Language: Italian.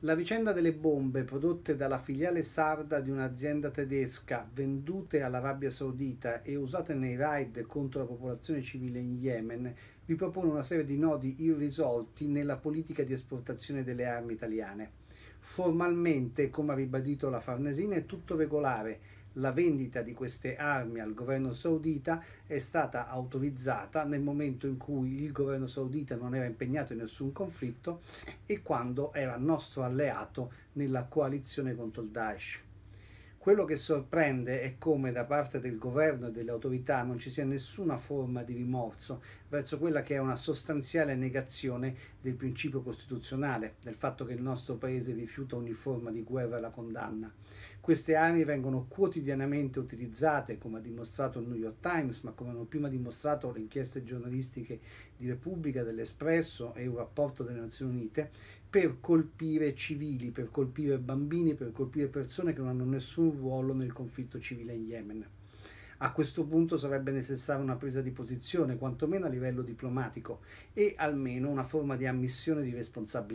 La vicenda delle bombe prodotte dalla filiale sarda di un'azienda tedesca vendute all'Arabia Saudita e usate nei raid contro la popolazione civile in Yemen vi propone una serie di nodi irrisolti nella politica di esportazione delle armi italiane. Formalmente, come ha ribadito la Farnesina, è tutto regolare. La vendita di queste armi al governo saudita è stata autorizzata nel momento in cui il governo saudita non era impegnato in nessun conflitto e quando era nostro alleato nella coalizione contro il Daesh. Quello che sorprende è come da parte del governo e delle autorità non ci sia nessuna forma di rimorso verso quella che è una sostanziale negazione del principio costituzionale, del fatto che il nostro paese rifiuta ogni forma di guerra e la condanna. Queste armi vengono quotidianamente utilizzate, come ha dimostrato il New York Times, ma come hanno prima dimostrato le inchieste giornalistiche di Repubblica, dell'Espresso e un rapporto delle Nazioni Unite, per colpire civili, per colpire bambini, per colpire persone che non hanno nessun ruolo nel conflitto civile in Yemen. A questo punto sarebbe necessaria una presa di posizione, quantomeno a livello diplomatico, e almeno una forma di ammissione di responsabilità.